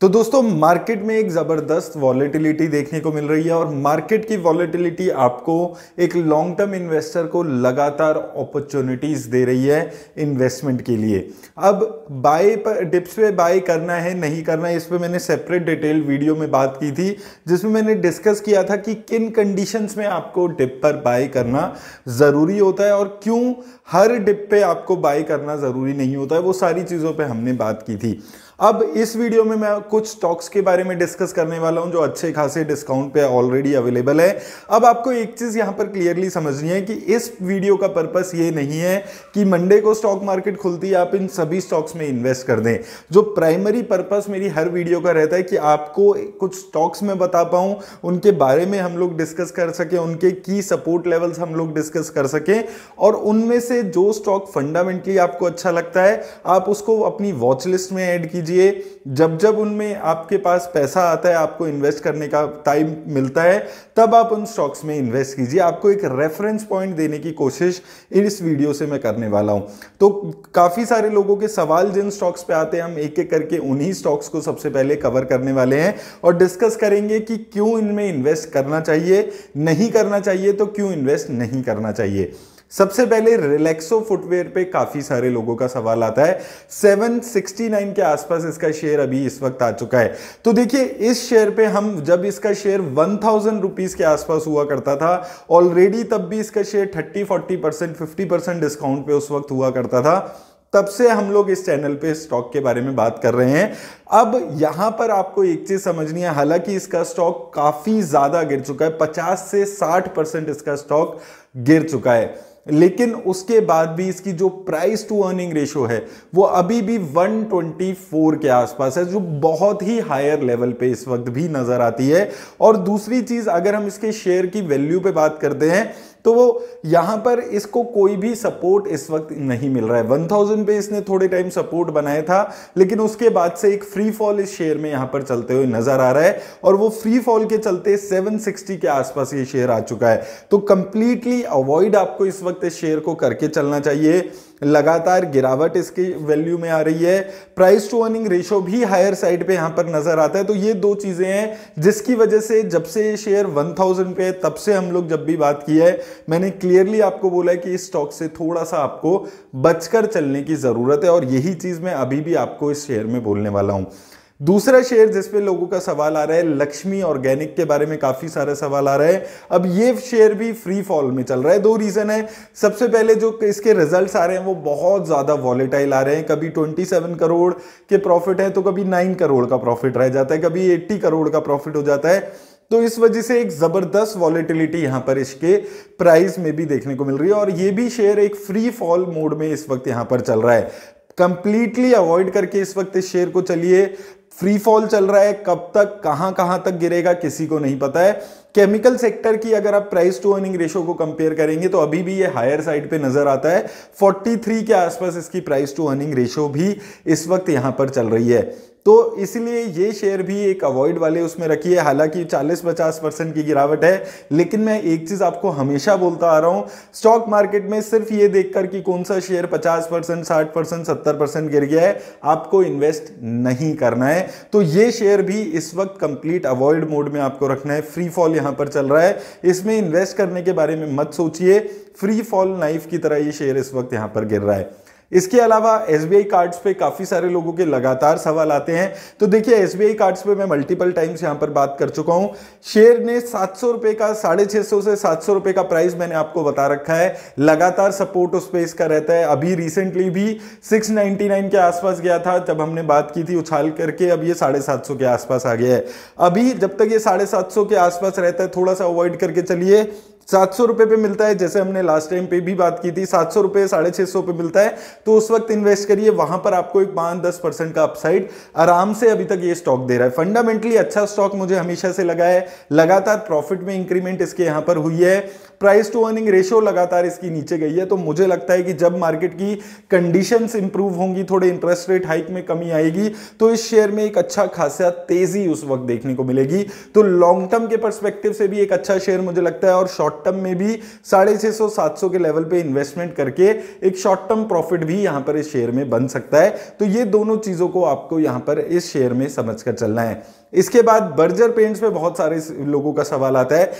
तो दोस्तों मार्केट में एक ज़बरदस्त वॉलेटिलिटी देखने को मिल रही है और मार्केट की वॉलेटिलिटी आपको एक लॉन्ग टर्म इन्वेस्टर को लगातार अपॉर्चुनिटीज़ दे रही है इन्वेस्टमेंट के लिए अब बाय पर डिप्स पे बाय करना है नहीं करना है इस पर मैंने सेपरेट डिटेल वीडियो में बात की थी जिसमें मैंने डिस्कस किया था कि किन कंडीशंस में आपको डिप पर बाय करना ज़रूरी होता है और क्यों हर डिप पे आपको बाय करना ज़रूरी नहीं होता है वो सारी चीज़ों पर हमने बात की थी अब इस वीडियो में मैं कुछ स्टॉक्स के बारे में डिस्कस करने वाला हूं जो अच्छे खासे डिस्काउंट पे ऑलरेडी अवेलेबल है अब आपको एक चीज़ यहां पर क्लियरली समझनी है कि इस वीडियो का पर्पस ये नहीं है कि मंडे को स्टॉक मार्केट खुलती है आप इन सभी स्टॉक्स में इन्वेस्ट कर दें जो प्राइमरी पर्पस मेरी हर वीडियो का रहता है कि आपको कुछ स्टॉक्स में बता पाऊँ उनके बारे में हम लोग डिस्कस कर सकें उनके की सपोर्ट लेवल्स हम लोग डिस्कस कर सकें और उनमें से जो स्टॉक फंडामेंटली आपको अच्छा लगता है आप उसको अपनी वॉच लिस्ट में एड कीजिए लीजिए जब जब उनमें आपके पास पैसा आता है आपको इन्वेस्ट करने का टाइम मिलता है तब आप उन स्टॉक्स में इन्वेस्ट कीजिए आपको एक रेफरेंस पॉइंट देने की कोशिश इस वीडियो से मैं करने वाला हूं तो काफ़ी सारे लोगों के सवाल जिन स्टॉक्स पे आते हैं हम एक एक करके उन्हीं स्टॉक्स को सबसे पहले कवर करने वाले हैं और डिस्कस करेंगे कि क्यों इनमें इन्वेस्ट करना चाहिए नहीं करना चाहिए तो क्यों इन्वेस्ट नहीं करना चाहिए सबसे पहले रिलैक्सो फुटवेयर पे काफ़ी सारे लोगों का सवाल आता है 769 के आसपास इसका शेयर अभी इस वक्त आ चुका है तो देखिए इस शेयर पे हम जब इसका शेयर वन थाउजेंड रुपीज़ के आसपास हुआ करता था ऑलरेडी तब भी इसका share thirty forty percent fifty percent discount पे उस वक्त हुआ करता था तब से हम लोग इस चैनल पे स्टॉक के बारे में बात कर रहे हैं अब यहां पर आपको एक चीज समझनी है हालांकि इसका स्टॉक काफी ज्यादा गिर चुका है 50 से 60 परसेंट इसका स्टॉक गिर चुका है लेकिन उसके बाद भी इसकी जो प्राइस टू अर्निंग रेशियो है वो अभी भी 124 के आसपास है जो बहुत ही हायर लेवल पे इस वक्त भी नजर आती है और दूसरी चीज अगर हम इसके शेयर की वैल्यू पे बात करते हैं तो वो यहाँ पर इसको कोई भी सपोर्ट इस वक्त नहीं मिल रहा है वन थाउजेंड पे इसने थोड़े टाइम सपोर्ट बनाया था लेकिन उसके बाद से एक फ्री फॉल इस शेयर में यहाँ पर चलते हुए नजर आ रहा है और वो फ्री फॉल के चलते 760 के आसपास ये शेयर आ चुका है तो कंप्लीटली अवॉइड आपको इस वक्त इस शेयर को करके चलना चाहिए लगातार गिरावट इसकी वैल्यू में आ रही है प्राइस टू अर्निंग रेशो भी हायर साइड पे यहां पर नजर आता है तो ये दो चीज़ें हैं जिसकी वजह से जब से ये शेयर 1000 पे है तब से हम लोग जब भी बात की है मैंने क्लियरली आपको बोला है कि इस स्टॉक से थोड़ा सा आपको बचकर चलने की ज़रूरत है और यही चीज़ मैं अभी भी आपको इस शेयर में बोलने वाला हूं दूसरा शेयर जिस पे लोगों का सवाल आ रहा है लक्ष्मी ऑर्गेनिक के बारे में काफ़ी सारा सवाल आ रहा है अब ये शेयर भी फ्री फॉल में चल रहा है दो रीज़न है सबसे पहले जो इसके रिजल्ट्स आ रहे हैं वो बहुत ज़्यादा वॉलेटाइल आ रहे हैं कभी 27 करोड़ के प्रॉफिट है तो कभी 9 करोड़ का प्रॉफिट रह जाता है कभी एट्टी करोड़ का प्रॉफिट हो जाता है तो इस वजह से एक ज़बरदस्त वॉलेटिलिटी यहाँ पर इसके प्राइस में भी देखने को मिल रही है और ये भी शेयर एक फ्री फॉल मोड में इस वक्त यहाँ पर चल रहा है कंप्लीटली अवॉइड करके इस वक्त इस शेयर को चलिए फ्री फॉल चल रहा है कब तक कहां कहां तक गिरेगा किसी को नहीं पता है केमिकल सेक्टर की अगर आप प्राइस टू अर्निंग रेशो को कंपेयर करेंगे तो अभी भी ये हायर साइड पे नजर आता है 43 के आसपास इसकी प्राइस टू अर्निंग रेशो भी इस वक्त यहां पर चल रही है तो इसलिए ये शेयर भी एक अवॉइड वाले उसमें रखी है हालांकि 40-50 परसेंट की गिरावट है लेकिन मैं एक चीज़ आपको हमेशा बोलता आ रहा हूँ स्टॉक मार्केट में सिर्फ ये देखकर कि कौन सा शेयर 50 परसेंट साठ परसेंट सत्तर परसेंट गिर गया है आपको इन्वेस्ट नहीं करना है तो ये शेयर भी इस वक्त कंप्लीट अवॉइड मोड में आपको रखना है फ्री फॉल यहाँ पर चल रहा है इसमें इन्वेस्ट करने के बारे में मत सोचिए फ्री फॉल नाइफ की तरह ये शेयर इस वक्त यहाँ पर गिर रहा है इसके अलावा एस बी आई कार्ड्स पे काफ़ी सारे लोगों के लगातार सवाल आते हैं तो देखिए एस बी आई कार्ड्स पे मैं मल्टीपल टाइम्स यहाँ पर बात कर चुका हूँ शेयर ने सात सौ रुपये का साढ़े छः सौ से सात सौ रुपये का प्राइस मैंने आपको बता रखा है लगातार सपोर्ट उस पर इसका रहता है अभी रिसेंटली भी सिक्स नाइन्टी नाइन के आसपास गया था जब हमने बात की थी उछाल करके अब ये साढ़े सात सौ के आसपास आ गया है अभी जब तक ये साढ़े सात सौ के आसपास रहता है थोड़ा सा अवॉइड करके चलिए सात सौ रुपये पे मिलता है जैसे हमने लास्ट टाइम पे भी बात की थी सात सौ रुपये साढ़े छः सौ पे मिलता है तो उस वक्त इन्वेस्ट करिए वहां पर आपको एक पाँच दस परसेंट का अपसाइड आराम से अभी तक ये स्टॉक दे रहा है फंडामेंटली अच्छा स्टॉक मुझे हमेशा से लगा है लगातार प्रॉफिट में इंक्रीमेंट इसके यहाँ पर हुई है प्राइस टू अर्निंग रेशियो लगातार इसकी नीचे गई है तो मुझे लगता है कि जब मार्केट की कंडीशंस इंप्रूव होंगी थोड़े इंटरेस्ट रेट हाइक में कमी आएगी तो इस शेयर में एक अच्छा खासा तेजी उस वक्त देखने को मिलेगी तो लॉन्ग टर्म के परस्पेक्टिव से भी एक अच्छा शेयर मुझे लगता है और शॉर्ट शॉर्ट टर्म में भी साढ़े छह सौ सात सौ के लेवल पे इन्वेस्टमेंट करके एक शॉर्ट टर्म प्रॉफिट भी यहां पर इस शेयर में बन सकता है तो ये दोनों चीज़ों को आपको यहां पर इस शेयर में समझ कर चलना है इसके बाद बर्जर पेंट्स पे बहुत सारे लोगों का सवाल आता है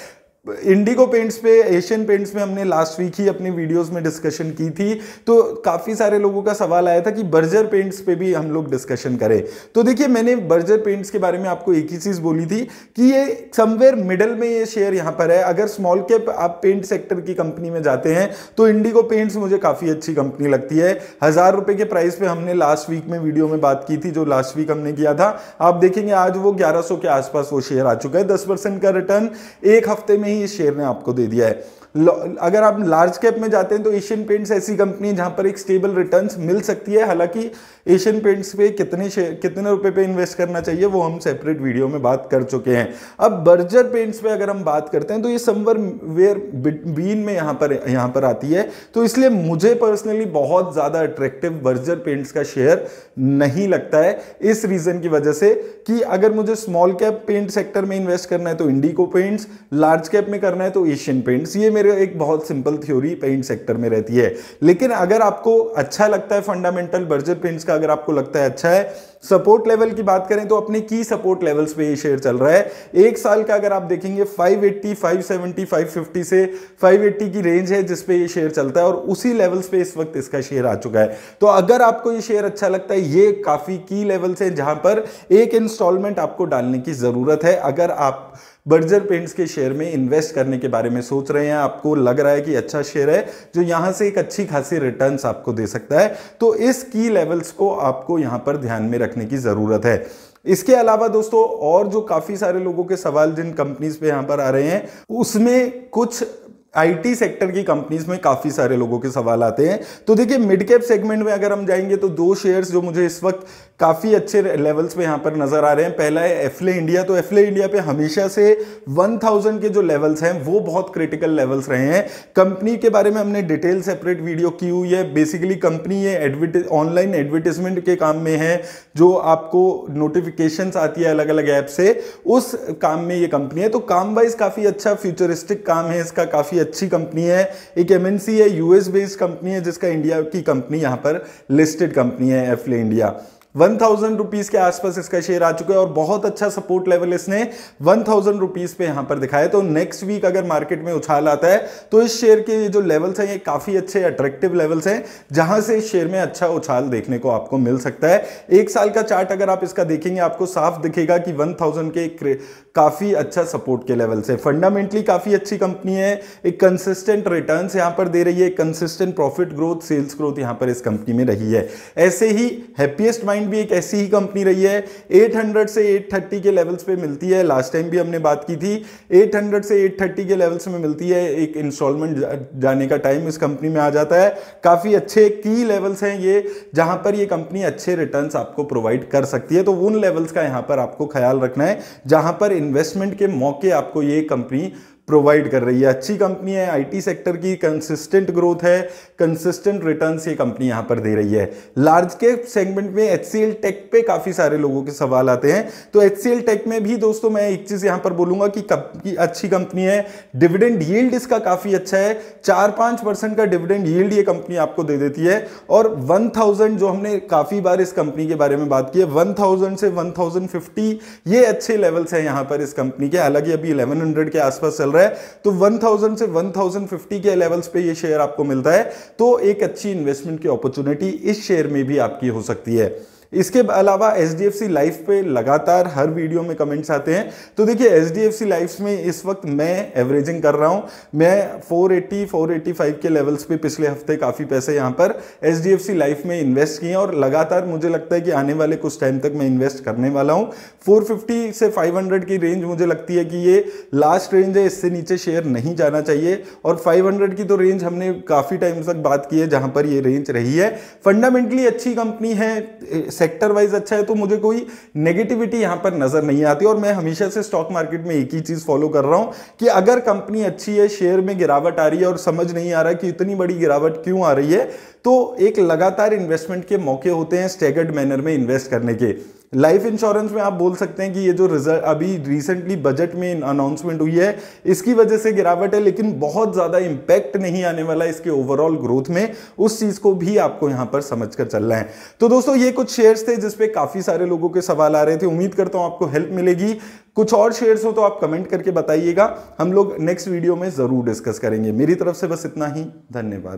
इंडिगो पेंट्स पे एशियन पेंट्स में हमने लास्ट वीक ही अपनी वीडियोस में डिस्कशन की थी तो काफ़ी सारे लोगों का सवाल आया था कि बर्जर पेंट्स पे भी हम लोग डिस्कशन करें तो देखिए मैंने बर्जर पेंट्स के बारे में आपको एक ही चीज़ बोली थी कि ये समवेयर मिडल में ये शेयर यहाँ पर है अगर स्मॉल कैप आप पेंट सेक्टर की कंपनी में जाते हैं तो इंडिगो पेंट्स मुझे काफ़ी अच्छी कंपनी लगती है हज़ार रुपये के प्राइस पर हमने लास्ट वीक में वीडियो में बात की थी जो लास्ट वीक हमने किया था आप देखेंगे आज वो ग्यारह के आसपास वो शेयर आ चुका है दस का रिटर्न एक हफ्ते में ही ही इस शेयर ने आपको दे दिया है अगर आप लार्ज कैप में जाते हैं तो एशियन पेंट्स ऐसी कंपनी है जहां पर एक स्टेबल रिटर्न्स मिल सकती है हालांकि एशियन पेंट्स पे कितने शेयर कितने रुपए पे इन्वेस्ट करना चाहिए वो हम सेपरेट वीडियो में बात कर चुके हैं अब बर्जर पेंट्स पे अगर हम बात करते हैं तो ये समवर वेयर बीन में यहाँ पर यहाँ पर आती है तो इसलिए मुझे पर्सनली बहुत ज़्यादा अट्रैक्टिव बर्जर पेंट्स का शेयर नहीं लगता है इस रीज़न की वजह से कि अगर मुझे स्मॉल कैप पेंट सेक्टर में इन्वेस्ट करना है तो इंडिको पेंट्स लार्ज कैप में करना है तो एशियन पेंट्स ये मेरे फिर एक बहुत सिंपल थ्योरी पेंट सेक्टर में रहती है लेकिन अगर आपको अच्छा लगता है फंडामेंटल बर्जर पेंट्स का अगर आपको लगता है अच्छा है सपोर्ट लेवल की बात करें तो अपने की सपोर्ट लेवल्स पे ये शेयर चल रहा है एक साल का अगर आप देखेंगे 580, 570, 550 से 580 की रेंज है जिसपे ये शेयर चलता है और उसी लेवल्स पे इस वक्त इसका शेयर आ चुका है तो अगर आपको ये शेयर अच्छा लगता है ये काफ़ी की लेवल्स हैं जहां पर एक इंस्टॉलमेंट आपको डालने की ज़रूरत है अगर आप बर्जर पेंट्स के शेयर में इन्वेस्ट करने के बारे में सोच रहे हैं आपको लग रहा है कि अच्छा शेयर है जो यहाँ से एक अच्छी खासी रिटर्न आपको दे सकता है तो इस की लेवल्स को आपको यहाँ पर ध्यान में रखने की ज़रूरत है इसके अलावा दोस्तों और जो काफ़ी सारे लोगों के सवाल जिन कंपनीज पे यहाँ पर आ रहे हैं उसमें कुछ आईटी सेक्टर की कंपनीज में काफ़ी सारे लोगों के सवाल आते हैं तो देखिए मिड कैप सेगमेंट में अगर हम जाएंगे तो दो शेयर्स जो मुझे इस वक्त काफ़ी अच्छे लेवल्स पे यहां पर नज़र आ रहे हैं पहला है एफले इंडिया तो एफले इंडिया पे हमेशा से 1000 के जो लेवल्स हैं वो बहुत क्रिटिकल लेवल्स रहे हैं कंपनी के बारे में हमने डिटेल सेपरेट वीडियो की हुई है बेसिकली कंपनी ये एडवर्टिज ऑनलाइन एडवर्टिजमेंट के काम में है जो आपको नोटिफिकेशन आती है अलग अलग ऐप से उस काम में ये कंपनी है तो काम वाइज काफ़ी अच्छा फ्यूचरिस्टिक काम है इसका काफ़ी अच्छी कंपनी है एक एमएनसी है यूएस बेस्ड कंपनी है जिसका इंडिया की कंपनी यहाँ पर लिस्टेड कंपनी है Affle India one thousand rupees के आसपास इसका शेयर आ चुका है और बहुत अच्छा सपोर्ट लेवल इसने वन थाउजेंड रुपीज पे यहां पर दिखाया तो नेक्स्ट वीक अगर मार्केट में उछाल आता है तो इस शेयर के जो लेवल्स हैं ये काफी अच्छे अट्रैक्टिव लेवल्स हैं जहां से इस शेयर में अच्छा उछाल देखने को आपको मिल सकता है एक साल का चार्ट अगर आप इसका देखेंगे आपको साफ दिखेगा कि वन के काफी अच्छा सपोर्ट के लेवल से फंडामेंटली काफी अच्छी कंपनी है एक कंसिस्टेंट रिटर्न यहां पर दे रही है consistent profit growth sales growth यहां पर इस कंपनी में रही है ऐसे ही हैप्पीएस्ट माइंड ऑयल भी एक ऐसी ही कंपनी रही है 800 से 830 के लेवल्स पे मिलती है लास्ट टाइम भी हमने बात की थी 800 से 830 के लेवल्स में मिलती है एक इंस्टॉलमेंट जाने का टाइम इस कंपनी में आ जाता है काफ़ी अच्छे की लेवल्स हैं ये जहां पर ये कंपनी अच्छे रिटर्न आपको प्रोवाइड कर सकती है तो उन लेवल्स का यहाँ पर आपको ख्याल रखना है जहां पर इन्वेस्टमेंट के मौके आपको ये कंपनी प्रोवाइड कर रही है अच्छी कंपनी है आईटी सेक्टर की कंसिस्टेंट ग्रोथ है कंसिस्टेंट रिटर्न्स ये कंपनी यहाँ पर दे रही है लार्ज के सेगमेंट में एच टेक पे काफ़ी सारे लोगों के सवाल आते हैं तो एच टेक में भी दोस्तों मैं एक चीज़ यहाँ पर बोलूँगा कि, अच्छी कंपनी है डिविडेंड यील्ड इसका काफ़ी अच्छा है चार पाँच परसेंट का डिविडेंड यील्ड ये कंपनी आपको दे देती है और वन थाउजेंड जो हमने काफ़ी बार इस कंपनी के बारे में बात की है वन थाउजेंड से वन थाउजेंड फिफ्टी ये अच्छे लेवल्स हैं यहाँ पर इस कंपनी के हालांकि अभी इलेवन हंड्रेड के आसपास चल रहा है तो 1000 से 1050 के लेवल्स पे ये शेयर आपको मिलता है तो एक अच्छी इन्वेस्टमेंट की अपॉर्चुनिटी इस शेयर में भी आपकी हो सकती है इसके अलावा H D F C life पे लगातार हर वीडियो में कमेंट्स आते हैं तो देखिए H D F C life में इस वक्त मैं एवरेजिंग कर रहा हूँ मैं 480 485 के लेवल्स पे पिछले हफ्ते काफ़ी पैसे यहाँ पर H D F C life में इन्वेस्ट किए और लगातार मुझे लगता है कि आने वाले कुछ टाइम तक मैं इन्वेस्ट करने वाला हूँ 450 से 500 की रेंज मुझे लगती है कि ये लास्ट रेंज है इससे नीचे शेयर नहीं जाना चाहिए और 500 की तो रेंज हमने काफ़ी टाइम तक बात की है जहाँ पर ये रेंज रही है फंडामेंटली अच्छी कंपनी है सेक्टर वाइज अच्छा है तो मुझे कोई नेगेटिविटी यहां पर नजर नहीं आती और मैं हमेशा से स्टॉक मार्केट में एक ही चीज फॉलो कर रहा हूं कि अगर कंपनी अच्छी है शेयर में गिरावट आ रही है और समझ नहीं आ रहा कि इतनी बड़ी गिरावट क्यों आ रही है तो एक लगातार इन्वेस्टमेंट के मौके होते हैं स्टेगर्ड मैनर में इन्वेस्ट करने के लाइफ इंश्योरेंस में आप बोल सकते हैं कि ये जो रिजल्ट अभी रिसेंटली बजट में अनाउंसमेंट हुई है इसकी वजह से गिरावट है लेकिन बहुत ज़्यादा इम्पैक्ट नहीं आने वाला इसके ओवरऑल ग्रोथ में उस चीज़ को भी आपको यहां पर समझ कर चलना है तो दोस्तों ये कुछ शेयर्स थे जिसपे काफ़ी सारे लोगों के सवाल आ रहे थे उम्मीद करता हूं आपको हेल्प मिलेगी कुछ और शेयर्स हो तो आप कमेंट करके बताइएगा हम लोग नेक्स्ट वीडियो में ज़रूर डिस्कस करेंगे मेरी तरफ से बस इतना ही धन्यवाद